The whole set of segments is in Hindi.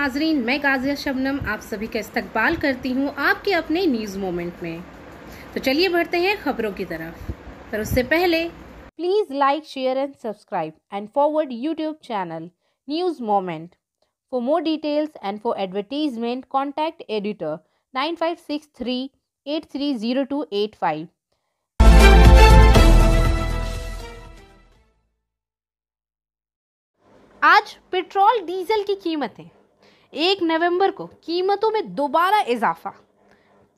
नाजरीन मैं गाजिया शबनम आप सभी का इस्तकबाल करती हूँ आपके अपने न्यूज़ मोमेंट में तो चलिए बढ़ते हैं खबरों की तरफ पर उससे पहले please like share and subscribe and forward YouTube channel News Moment for more details and for advertisement contact editor nine five six three eight three zero two eight five आज पेट्रोल डीजल की कीमतें एक नवंबर को कीमतों में दोबारा इजाफा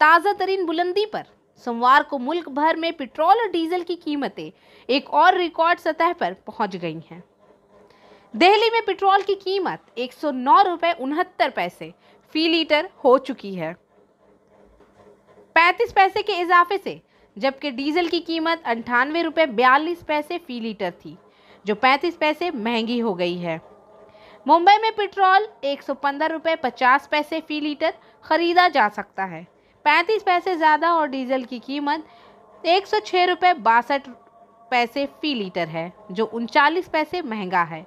ताज़ा तरीन बुलंदी पर सोमवार को मुल्क भर में पेट्रोल और डीजल की कीमतें एक और रिकॉर्ड सतह पर पहुंच गई हैं दिल्ली में पेट्रोल की कीमत एक सौ पैसे फी लीटर हो चुकी है 35 पैसे के इजाफे से जबकि डीजल की कीमत अंठानवे रुपये बयालीस पैसे फी लीटर थी जो 35 पैसे महंगी हो गई है मुंबई में पेट्रोल एक सौ पंद्रह रुपये पचास पैसे फी लीटर खरीदा जा सकता है पैंतीस पैसे ज़्यादा और डीजल की कीमत एक सौ छः रुपये बासठ पैसे फी लीटर है जो उनचालीस पैसे महंगा है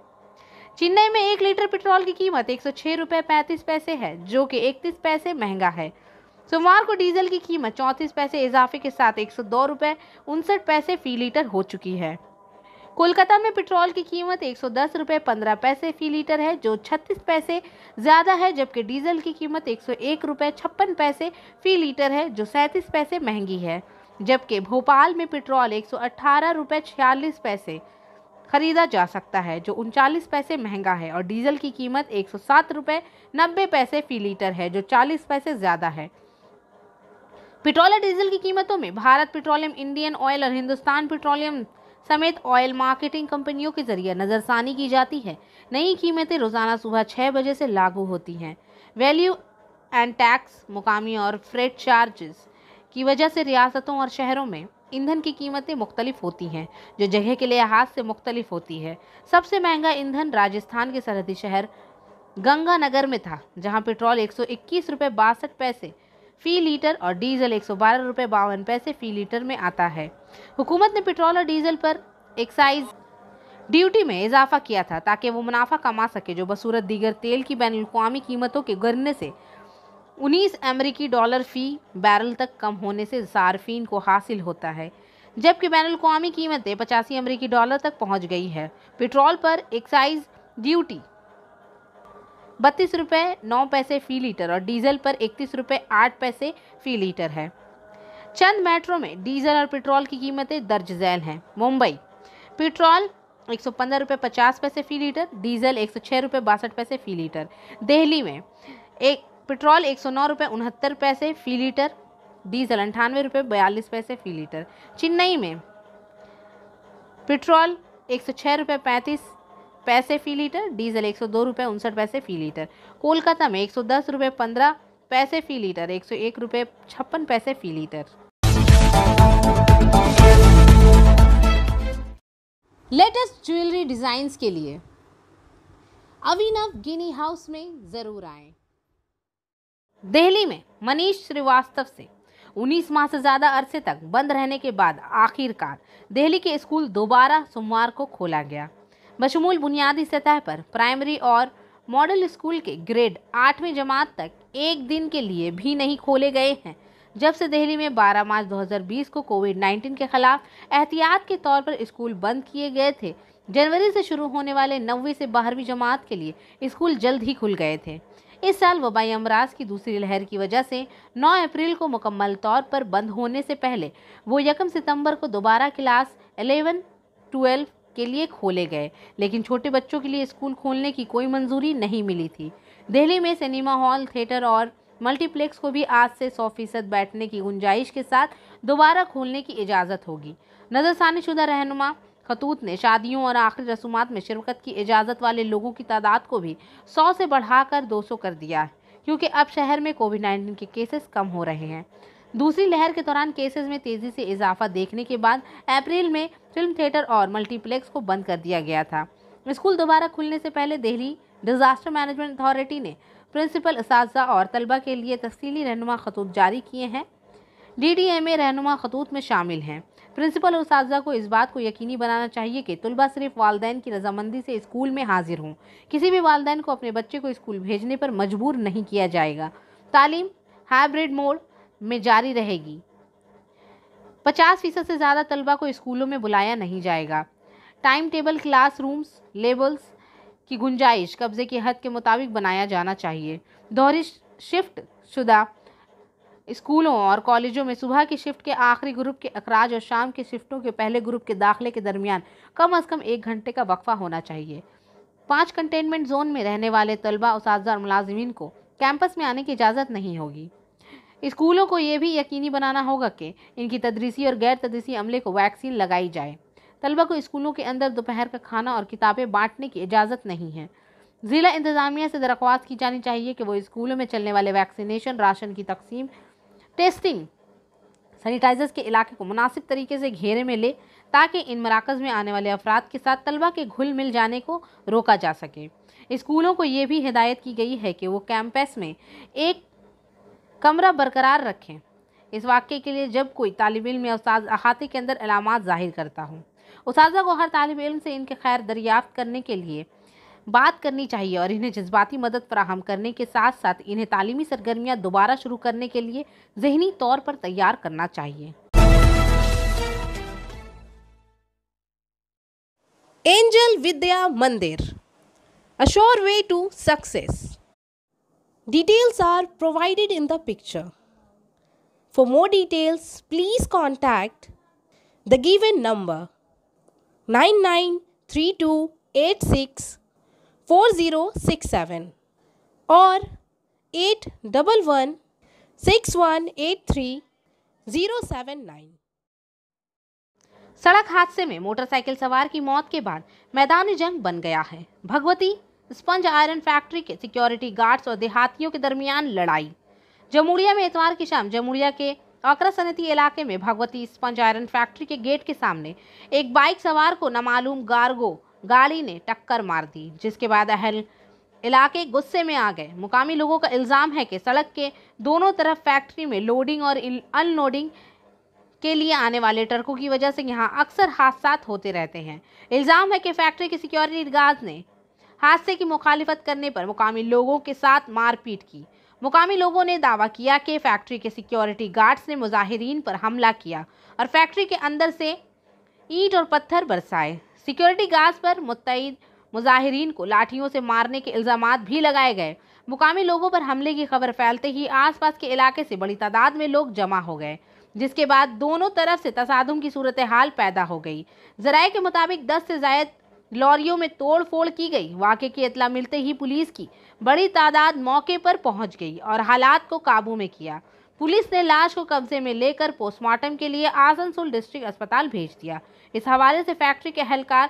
चेन्नई में एक लीटर पेट्रोल की कीमत एक सौ छः रुपये पैंतीस पैसे है जो कि इकतीस पैसे महंगा है सोमवार को डीजल की कीमत चौंतीस पैसे इजाफे के साथ एक सौ दो रुपये उनसठ पैसे फी लीटर हो चुकी है कोलकाता में पेट्रोल की कीमत एक सौ दस रुपये पंद्रह पैसे फी लीटर है जो छत्तीस पैसे ज़्यादा है जबकि डीजल की कीमत एक सौ एक रुपये छप्पन पैसे फी लीटर है जो सैंतीस पैसे महंगी है जबकि भोपाल में पेट्रोल एक सौ अट्ठारह रुपये छियालीस पैसे खरीदा जा सकता है जो उनचालीस पैसे महंगा है और डीजल की कीमत एक सौ सात रुपये नब्बे पैसे फी लीटर है जो चालीस पैसे ज़्यादा है पेट्रोल और डीजल की कीमतों में भारत पेट्रोलियम इंडियन ऑयल और हिंदुस्तान पेट्रोलियम समेत ऑयल मार्केटिंग कंपनियों के जरिए नज़रसानी की जाती है नई कीमतें रोज़ाना सुबह छः बजे से लागू होती हैं वैल्यू एंड टैक्स मुकामी और फ्रेट चार्जेस की वजह से रियासतों और शहरों में ईंधन की कीमतें मुख्तलिफ होती हैं जो जगह के लिहाज से मुख्तलिफ होती है सबसे महंगा ईंधन राजस्थान के सरहदी शहर गंगानगर में था जहां पेट्रोल एक सौ इक्कीस रुपये बासठ पैसे फ़ी लीटर और डीजल एक सौ बारह रुपये बावन पैसे फ़ी लीटर में आता है हुकूमत ने पेट्रोल और डीजल पर एक्साइज ड्यूटी में इजाफा किया था ताकि वो मुनाफा कमा सके जो बसूरत दीगर तेल की बैन अवी कीमतों के गिरने से उन्नीस अमरीकी डॉलर फ़ी बैरल तक कम होने से सार्फिन को हासिल होता है जबकि बैन अवी कीमतें पचासी अमरीकी डॉलर तक पहुँच गई है पेट्रोल पर एक्साइज ड्यूटी बत्तीस रुपये नौ पैसे फ़ी लीटर और डीजल पर इकतीस रुपये आठ पैसे फ़ी लीटर है चंद मेट्रो में डीजल और पेट्रोल की कीमतें दर्ज झैल हैं मुंबई पेट्रोल एक सौ पंद्रह रुपये पचास पैसे फ़ी लीटर डीजल एक सौ छः रुपये बासठ पैसे फ़ी लीटर दिल्ली में एक पेट्रोल एक सौ नौ रुपये उनहत्तर पैसे फ़ी लीटर डीजल अंठानवे रुपये बयालीस पैसे फ़ी लीटर चेन्नई में पेट्रोल एक सौ छः रुपये पैंतीस पैसे फ़ी लीटर डीजल एक सौ दो रुपये उनसठ पैसे फ़ी लीटर कोलकाता में एक सौ दस रुपये पंद्रह पैसे फ़ी लीटर एक सौ एक रुपये छप्पन पैसे फ़ी लीटर लेटेस्ट ज्वेलरी डिज़ाइंस के लिए अविनव गिनी हाउस में ज़रूर आएँ दिल्ली में मनीष श्रीवास्तव से 19 माह से ज़्यादा अरसे तक बंद रहने के बाद आखिरकार दिल्ली के स्कूल दोबारा सोमवार को खोला गया बशमूल बुनियादी सतह पर प्राइमरी और मॉडल स्कूल के ग्रेड आठवीं जमात तक एक दिन के लिए भी नहीं खोले गए हैं जब से दिल्ली में 12 मार्च 2020 को कोविड 19 के खिलाफ एहतियात के तौर पर स्कूल बंद किए गए थे जनवरी से शुरू होने वाले नौवीं से बारहवीं जमात के लिए स्कूल जल्द ही खुल गए थे इस साल वबाई अमराज की दूसरी लहर की वजह से 9 अप्रैल को मुकम्मल तौर पर बंद होने से पहले वो यकम सितंबर को दोबारा क्लास 11, 12, के लिए खोले गए लेकिन छोटे बच्चों के लिए स्कूल खोलने की कोई मंजूरी नहीं मिली थी दिल्ली में सिनेमा हॉल थिएटर और मल्टीप्लेक्स को भी आज से सौ फीसद बैठने की गुंजाइश के साथ दोबारा खोलने की इजाज़त होगी नज़रसानीशुदा रहनुमा खतूत ने शादियों और आखिरी रसूमात में शिरकत की इजाज़त वाले लोगों की तादाद को भी सौ से बढ़ाकर दो सौ कर दिया है क्योंकि अब शहर में कोविड नाइन्टीन के केसेस कम हो रहे हैं दूसरी लहर के दौरान केसेस में तेज़ी से इजाफा देखने के बाद अप्रैल में फिल्म थिएटर और मल्टीप्लेक्स को बंद कर दिया गया था स्कूल दोबारा खुलने से पहले दिल्ली डिज़ास्टर मैनेजमेंट अथॉरिटी ने प्रिंसिपल इस और तलबा के लिए तफसली रहनुमा खतूत जारी किए हैं डी डी एम ए रहनुमा खतूत में शामिल हैं प्रिंसिपल और को इस बात को यकीनी बनाना चाहिए कि तलबा सिर्फ वालदेन की रजामंदी से स्कूल में हाजिर हों किसी भी वालदेन को अपने बच्चे को स्कूल भेजने पर मजबूर नहीं किया जाएगा तालीम हाइब्रिड मोड में जारी रहेगी पचास फीसद से ज़्यादा तलबा को स्कूलों में बुलाया नहीं जाएगा time table classrooms labels की गुंजाइश कब्ज़े की हद के मुताबिक बनाया जाना चाहिए दोहरी शिफ्ट शुदा स्कूलों और कॉलेजों में सुबह की शिफ्ट के आखिरी ग्रुप के अखराज और शाम के शिफ्टों के पहले ग्रुप के दाखिले के दरमियान कम अज़ कम एक घंटे का वक्फा होना चाहिए पाँच कंटेनमेंट जोन में रहने वाले तलबा उस मुलाजमन मुलाजमीन को कैंपस में आने की इजाज़त नहीं होगी स्कूलों को ये भी यकीनी बनाना होगा कि इनकी तदरीसी और गैर तदरीसी अमले को वैक्सीन लगाई जाए तलबा को स्कूलों के अंदर दोपहर का खाना और किताबें बांटने की इजाज़त नहीं है ज़िला इंतज़ामिया से दरख्वास्त की जानी चाहिए कि वो स्कूलों में चलने वाले वैक्सीनेशन राशन की तकसीम टेस्टिंग सैनिटाइजर्स के इलाके को मुनासिब तरीके से घेरे में ले ताकि इन मराकज़ में आने वाले अफराद के साथ तलबा के घुल मिल जाने को रोका जा सके स्कूलों को ये भी हिदायत की गई है कि वो कैंपस में एक कमरा बरकरार रखें इस वाक्य के लिए जब कोई तालब इम या उस्ताद अहाते के अंदर अलामत ज़ाहिर करता हूँ उसाजा को हर तालब इम से इनके खैर दरियाफ्त करने के लिए बात करनी चाहिए और इन्हें जज्बाती मदद फराहम करने के साथ साथ इन्हें तालीमी सरगर्मियाँ दोबारा शुरू करने के लिए जहनी तौर पर तैयार करना चाहिए Angel Vidya Mandir a sure way to success Details are provided in the picture. For more details, please contact the given number 9932864067 or 811 सड़क हादसे में मोटरसाइकिल सवार की मौत के बाद मैदानी जंग बन गया है भगवती स्पंज आयरन फैक्ट्री के सिक्योरिटी गार्ड्स और देहातियों के दरमियान लड़ाई जमुड़िया में इतवार की शाम जमुड़िया के अकरा सनती इलाके में Bhagwati sponge iron factory gate गेट के सामने एक बाइक सवार को नामालूम गार्गो गाड़ी ने टक्कर मार दी जिसके बाद अहल इलाके गुस्से में आ गए मुकामी लोगों का इल्ज़ाम है कि सड़क के दोनों तरफ फैक्ट्री में लोडिंग और अनलोडिंग के लिए आने वाले ट्रकों की वजह से यहाँ अक्सर हादसा होते रहते हैं इल्ज़ाम है कि फैक्ट्री के सिक्योरिटी गार्ड ने हादसे की मुखालिफत करने पर मुकामी लोगों के साथ मारपीट की मुकामी लोगों ने दावा किया कि फैक्ट्री के सिक्योरिटी गार्ड्स ने मुजाहरीन पर हमला किया और फैक्ट्री के अंदर से ईंट और पत्थर बरसाए सिक्योरिटी गार्ड्स पर मुतयद मुजाहरीन को लाठियों से मारने के इल्ज़ाम भी लगाए गए मुकामी लोगों पर हमले की खबर फैलते ही आसपास के इलाके से बड़ी तादाद में लोग जमा हो गए जिसके बाद दोनों तरफ से तसादम की सूरत हाल पैदा हो गई जराए के मुताबिक दस से जायद लॉरियों में तोड़फोड़ की गई वाक़े की इतला मिलते ही पुलिस की बड़ी तादाद मौके पर पहुंच गई और हालात को काबू में किया पुलिस ने लाश को कब्जे में लेकर पोस्टमार्टम के लिए आसनसोल डिस्ट्रिक्ट अस्पताल भेज दिया इस हवाले से फैक्ट्री के अहलकार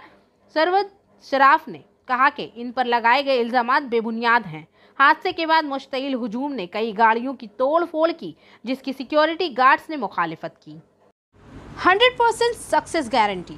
सरवत शराफ ने कहा कि इन पर लगाए गए इल्ज़ाम बेबुनियाद हैं हादसे के बाद मुश्तिल हजूम ने कई गाड़ियों की तोड़ फोड़ की जिसकी सिक्योरिटी गार्ड्स ने मुखालफत की 100% सक्सेस गारंटी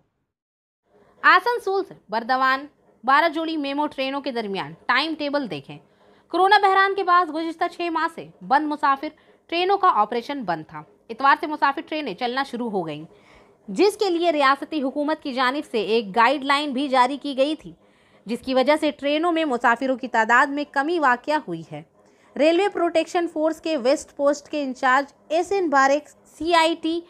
आसनसोल से बर्दवान जोड़ी मेमो ट्रेनों के दरमियान टाइम टेबल देखें कोरोना बहरान के बाद गुजशत छः माह से बंद मुसाफिर ट्रेनों का ऑपरेशन बंद था इतवार से मुसाफिर ट्रेनें चलना शुरू हो गईं जिसके लिए रियासती हुकूमत की जानब से एक गाइडलाइन भी जारी की गई थी जिसकी वजह से ट्रेनों में मुसाफिरों की तादाद में कमी वाक़ हुई है रेलवे प्रोटेक्शन फोर्स के वेस्ट पोस्ट के incharge S N Barik C I T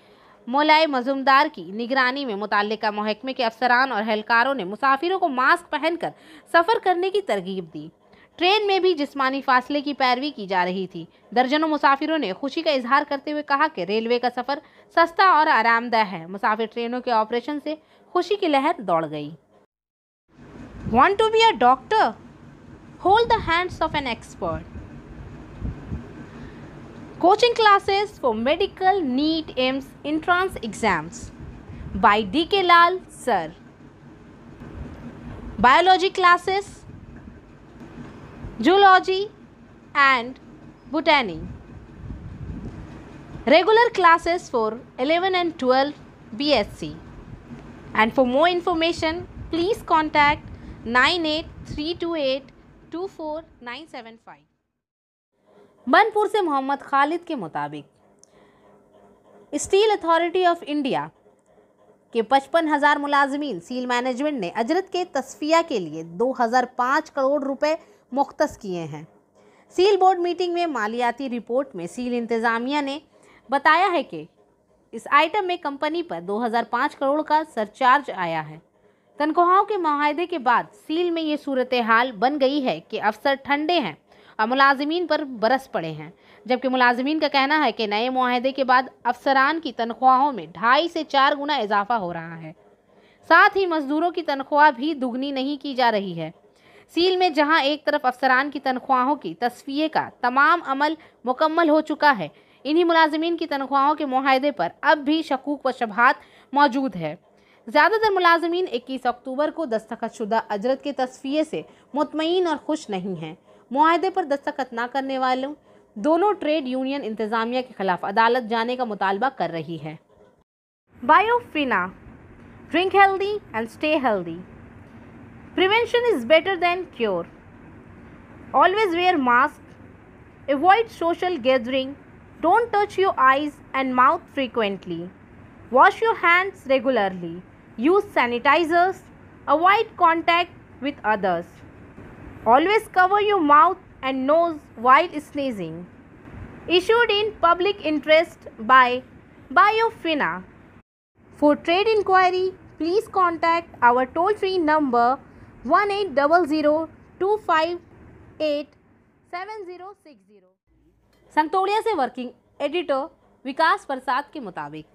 Moloy Majumdar की निगरानी में मुतल महकमे के अफसरान और अहलकारों ने मुसाफिरों को मास्क पहनकर सफ़र करने की तरगीब दी ट्रेन में भी जिस्मानी फासले की पैरवी की जा रही थी दर्जनों मुसाफिरों ने खुशी का इजहार करते हुए कहा कि रेलवे का सफ़र सस्ता और आरामदह है मुसाफिर ट्रेनों के ऑपरेशन से खुशी की लहर दौड़ गई want to be a doctor hold the hands of an expert coaching classes for medical NEET AIMS entrance exams by DK Lal sir biology classes zoology and botany regular classes for 11 and 12 BSc and for more information please contact 98328 24975 Banpur से मोहम्मद खालिद के मुताबिक स्टील अथॉरिटी ऑफ इंडिया के पचपन हज़ार मुलाजमीन सील मैनेजमेंट ने अजरत के तस्फिया के लिए 2005 करोड़ रुपए मुख्त किए हैं सील बोर्ड मीटिंग में मालियाती रिपोर्ट में सील इंतज़ामिया ने बताया है कि इस आइटम में कंपनी पर 2005 करोड़ का सरचार्ज आया है तनख्वाहों के माहदे के बाद सील में ये सूरत हाल बन गई है कि अफसर ठंडे हैं और मुलाजमीन पर बरस पड़े हैं जबकि मुलाजमीन का कहना है कि नए माहदे के बाद अफसरान की तनख्वाहों में ढाई से चार गुना इजाफा हो रहा है साथ ही मज़दूरों की तनख्वाह भी दुगनी नहीं की जा रही है सील में जहां एक तरफ अफसरान की तनख्वाहों की तस्वीर का तमाम अमल मुकम्मल हो चुका है इन्हीं मुलाजमीन की तनख्वाहों के माहदे पर अब भी शकूक व शबहत मौजूद है ज़्यादातर मुलाजमीन 21 अक्टूबर को दस्तखत शुदा अजरत के तस्वीर से मुतमिन और खुश नहीं हैं माहदे पर दस्तखत ना करने वालों दोनों ट्रेड यूनियन इंतज़ामिया के खिलाफ अदालत जाने का मुतालबा कर रही है बायोफिना drink healthy and stay healthy prevention is better than cure always wear mask avoid social gathering don't touch your eyes and mouth frequently wash your hands regularly use sanitisers avoid contact with others Always cover your mouth and nose while sneezing. Issued in public interest by Biofina. For trade inquiry, please contact our toll free number 1800258760. Sanctoria से वर्किंग एडिटर विकास प्रसाद के मुताबिक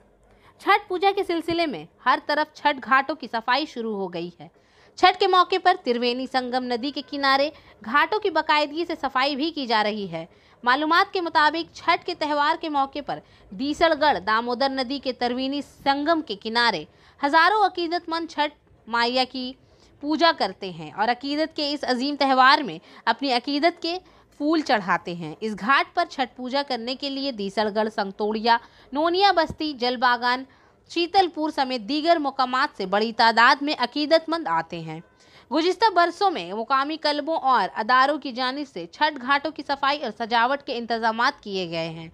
छठ पूजा के सिलसिले में हर तरफ छठ घाटों की सफाई शुरू हो गई है छठ के मौके पर त्रिवेणी संगम नदी के किनारे घाटों की बाकायदगी से सफाई भी की जा रही है मालूम के मुताबिक छठ के त्यौहार के मौके पर दीसलगढ़ दामोदर नदी के त्रिवेणी संगम के किनारे हजारों अकीदतमंद छठ माइया की पूजा करते हैं और अकीदत के इस अजीम त्यौहार में अपनी अकीदत के फूल चढ़ाते हैं इस घाट पर छठ पूजा करने के लिए दीसलगढ़ संतोड़िया नोनिया बस्ती जलबागान शीतलपुर समेत दीगर मकाम से बड़ी तादाद में अकीदतमंद आते हैं गुजशत बरसों में मुकामी कलबों और अदारों की जानब से छठ घाटों की सफाई और सजावट के इंतजाम किए गए हैं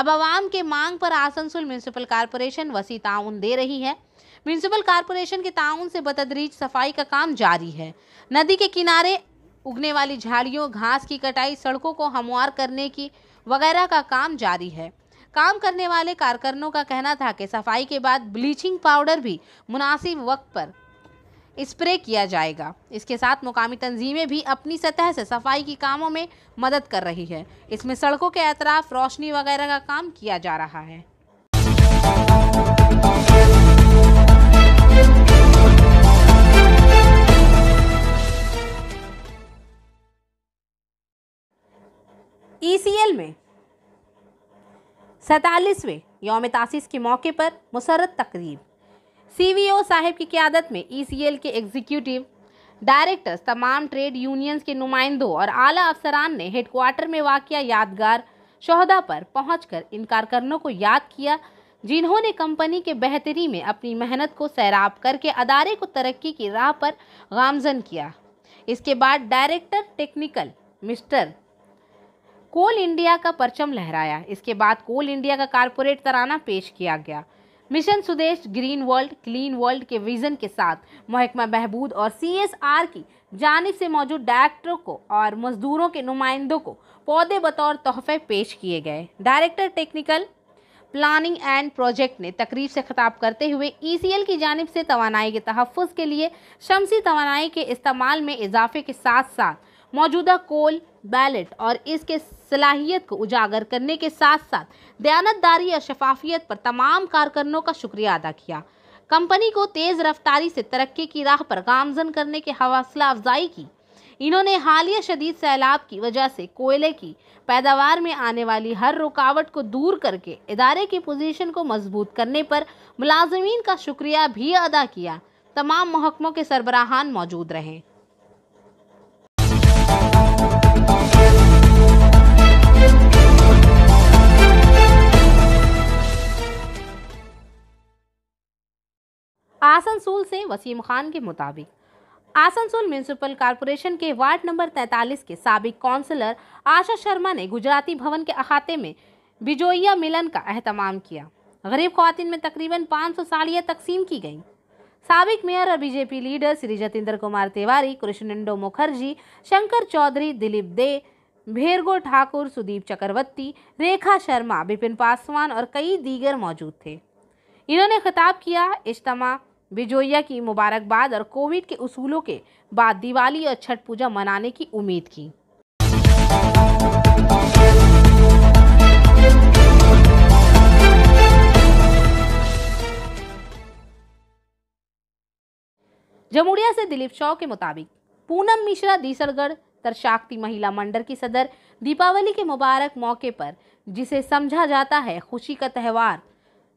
अब आवाम के मांग पर आसनसोल म्यूनसिपल कॉरपोरेशन वसी ताउन दे रही है म्यूनसिपल कॉरपोरेशन के ताउन से बतदरीज सफाई का काम जारी है नदी के किनारे उगने वाली झाड़ियों घास की कटाई सड़कों को हमवार करने की वगैरह का काम जारी है काम करने वाले कारकरनों का कहना था कि सफाई के बाद ब्लीचिंग पाउडर भी मुनासिब वक्त पर स्प्रे किया जाएगा इसके साथ मुकामी तंजीमें भी अपनी सतह से सफाई के कामों में मदद कर रही है इसमें सड़कों के अतराफ रोशनी वगैरह का काम किया जा रहा है ई में सैंतालीसवें योम तासीस के मौके पर मुसरत तकरीब ओ साहिब की क्यादत में एल e के एग्जीक्यूटिव डायरेक्टर्स तमाम ट्रेड यूनियंस के नुमाइंदों और आला अफसरान ने हेडक्वार्टर में वाक़ यादगार शहदा पर पहुँच कर इन कारकनों को याद किया जिन्होंने कंपनी के बेहतरी में अपनी मेहनत को सैराब करके अदारे को तरक्की की राह पर गामजन किया इसके बाद director technical mister Coal India का परचम लहराया इसके बाद कोल इंडिया का कारपोरेट तराना पेश किया गया मिशन सुदेश ग्रीन वर्ल्ड क्लीन वर्ल्ड के विजन के साथ महकमा बहबूद और सीएसआर की जानब से मौजूद डायरेक्टरों को और मजदूरों के नुमाइंदों को पौधे बतौर तोहफे पेश किए गए director technical planning and project ने तकरीब से खिताब करते हुए ई की जानब से तोानाई के तहफ़ के लिए शमसी तोानाई के इस्तेमाल में इजाफे के साथ साथ मौजूदा कोल बैलेट और इसके सलाहियत को उजागर करने के साथ साथ दयानतदारी और शफाफियत पर तमाम कारकरों का शुक्रिया अदा किया कंपनी को तेज़ रफ्तारी से तरक्की की राह पर गामजन करने के हौसला अफजाई की इन्होंने हालिया शदीद सैलाब की वजह से कोयले की पैदावार में आने वाली हर रुकावट को दूर करके इदारे की पोजीशन को मजबूत करने पर मुलाजमीन का शुक्रिया भी अदा किया तमाम महकमों के सरबराहान मौजूद रहें आसनसोल से वसीम खान के मुताबिक आसनसोल म्यूनसिपल कॉरपोरेशन के वार्ड नंबर 43 के सबक काउंसलर आशा शर्मा ने गुजराती भवन के अहाते में बिजोइया मिलन का अहतमाम किया गरीब खातिन में तकरीबन 500 सौ साड़ियाँ तकसीम की गईं सबक मेयर और बीजेपी लीडर श्री जतेंद्र कुमार तिवारी कृष्णेंडो मुखर्जी शंकर चौधरी दिलीप दे भेरगो ठाकुर सुदीप चक्रवर्ती रेखा शर्मा बिपिन पासवान और कई दीगर मौजूद थे इन्होंने खिताब किया इज्तम बिजोइया की मुबारकबाद और कोविड के उसूलों के बाद दिवाली और छठ पूजा मनाने की उम्मीद की जमुड़िया से दिलीप शॉ के मुताबिक पूनम मिश्रा दीसरगढ़ तरशाक्ति महिला मंडल की सदर दीपावली के मुबारक मौके पर जिसे समझा जाता है खुशी का त्यौहार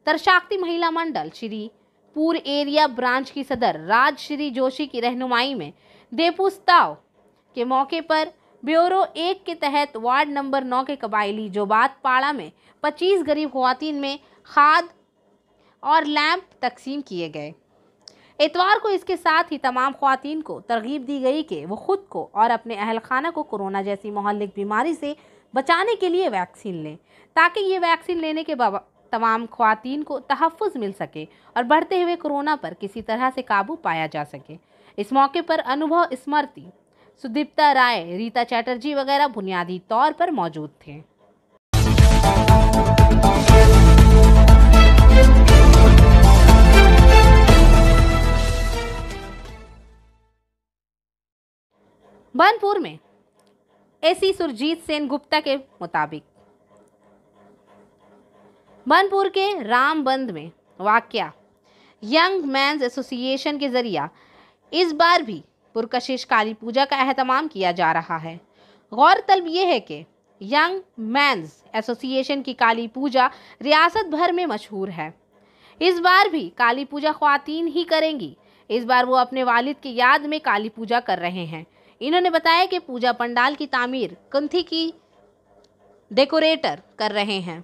तरशाक्ति महिला मंडल श्री पूर एरिया ब्रांच की सदर राजश्री जोशी की रहनुमाई में देपुस्ताव के मौके पर ब्यूरो एक के तहत वार्ड नंबर नौ के कबायली बात पाड़ा में 25 गरीब खुवान में खाद और लैंप तकसीम किए गए इतवार को इसके साथ ही तमाम खुवान को तरगीब दी गई कि वो ख़ुद को और अपने अहल खाना को कोरोना जैसी मोहल्लिक बीमारी से बचाने के लिए वैक्सीन लें ताकि ये वैक्सीन लेने के तमाम खुवान को तहफ़ मिल सके और बढ़ते हुए कोरोना पर किसी तरह से काबू पाया जा सके इस मौके पर अनुभव स्मृति सुदीप्ता राय रीता चैटर्जी वगैरह बुनियादी तौर पर मौजूद थे बनपुर में एसी सुरजीत सेन गुप्ता के मुताबिक बनपुर के रामबंद में वाक़ यंग मैंस एसोसिएशन के ज़रिया इस बार भी पुरकशिश काली पूजा का अहतमाम किया जा रहा है गौरतलब ये है कि यंग मैंस एसोसिएशन की काली पूजा रियासत भर में मशहूर है इस बार भी काली पूजा खुवान ही करेंगी इस बार वो अपने वालिद की याद में काली पूजा कर रहे हैं इन्होंने बताया कि पूजा पंडाल की तामीर कंथी की डेकोरेटर कर रहे हैं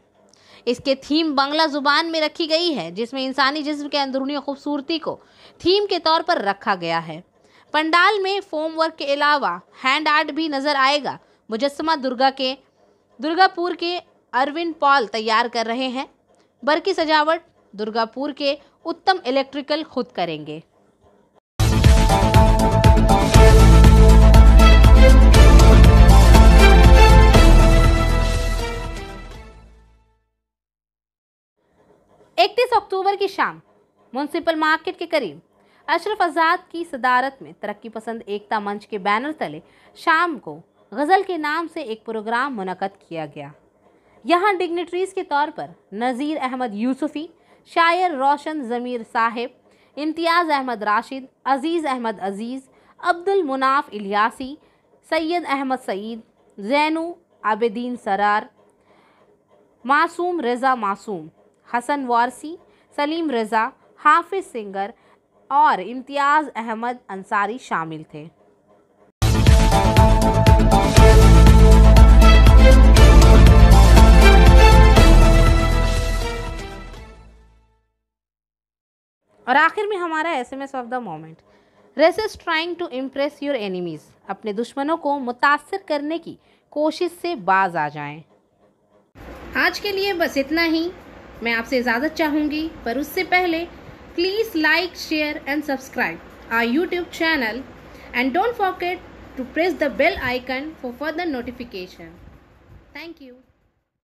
इसके थीम बांग्ला ज़ुबान में रखी गई है जिसमें इंसानी जिस्म के अंदरूनी खूबसूरती को थीम के तौर पर रखा गया है पंडाल में फोम वर्क के अलावा हैंड आर्ट भी नज़र आएगा मुजस्मा दुर्गा के दुर्गापुर के अरविंद पॉल तैयार कर रहे हैं बर की सजावट दुर्गापुर के उत्तम इलेक्ट्रिकल खुद करेंगे 31 अक्टूबर की शाम म्यूनसिपल मार्केट के करीब अशरफ आज़ाद की सदारत में तरक्की पसंद एकता मंच के बैनर तले शाम को गज़ल के नाम से एक प्रोग्राम मुनकद किया गया यहाँ डिग्नेटरीज के तौर पर नज़ीर अहमद यूसुफ़ी शायर रोशन ज़मीर साहिब इम्तियाज़ अहमद राशिद अज़ीज़ अहमद अज़ीज़ अब्दुल मुनाफ इलियासी सैयद अहमद सईद जैनू आबदीन सरार मासूम रज़ा मासूम हसन वारसी सलीम रज़ा हाफिज सिंगर और इम्तियाज़ अहमद अंसारी शामिल थे और आखिर में हमारा SMS of the moment रेसिस trying to impress your enemies अपने दुश्मनों को मुतासर करने की कोशिश से बाज आ जाएं। आज के लिए बस इतना ही मैं आपसे इजाज़त चाहूँगी पर उससे पहले please like share and subscribe our YouTube channel and don't forget to press the bell icon for further notification thank you